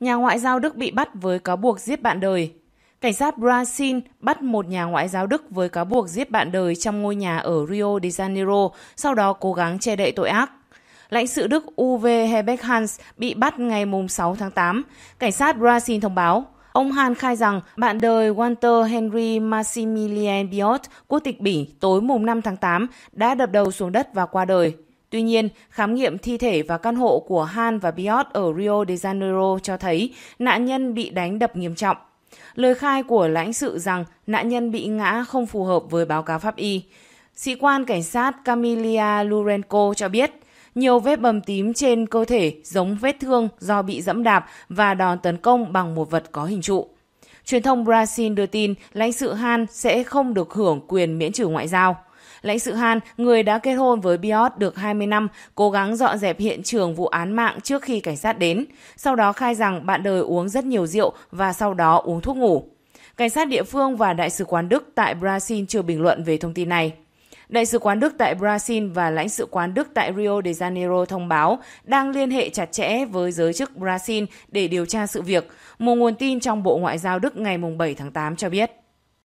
Nhà ngoại giao Đức bị bắt với cáo buộc giết bạn đời. Cảnh sát Brazil bắt một nhà ngoại giao Đức với cáo buộc giết bạn đời trong ngôi nhà ở Rio de Janeiro, sau đó cố gắng che đậy tội ác. Lãnh sự Đức Uwe Hebeck Hans bị bắt ngày 6 tháng 8. Cảnh sát Brazil thông báo, Ông Han khai rằng bạn đời Walter Henry Maximilian Biot, quốc tịch Bỉ, tối mùng 5 tháng 8 đã đập đầu xuống đất và qua đời. Tuy nhiên, khám nghiệm thi thể và căn hộ của Han và Biot ở Rio de Janeiro cho thấy nạn nhân bị đánh đập nghiêm trọng. Lời khai của lãnh sự rằng nạn nhân bị ngã không phù hợp với báo cáo pháp y. Sĩ quan cảnh sát Camilia Lurenko cho biết, nhiều vết bầm tím trên cơ thể giống vết thương do bị dẫm đạp và đòn tấn công bằng một vật có hình trụ. Truyền thông Brazil đưa tin lãnh sự Han sẽ không được hưởng quyền miễn trừ ngoại giao. Lãnh sự Han, người đã kết hôn với Biot được 20 năm, cố gắng dọn dẹp hiện trường vụ án mạng trước khi cảnh sát đến. Sau đó khai rằng bạn đời uống rất nhiều rượu và sau đó uống thuốc ngủ. Cảnh sát địa phương và Đại sứ quán Đức tại Brazil chưa bình luận về thông tin này. Đại sứ quán Đức tại Brazil và lãnh sự quán Đức tại Rio de Janeiro thông báo đang liên hệ chặt chẽ với giới chức Brazil để điều tra sự việc, một nguồn tin trong Bộ Ngoại giao Đức ngày 7 tháng 8 cho biết.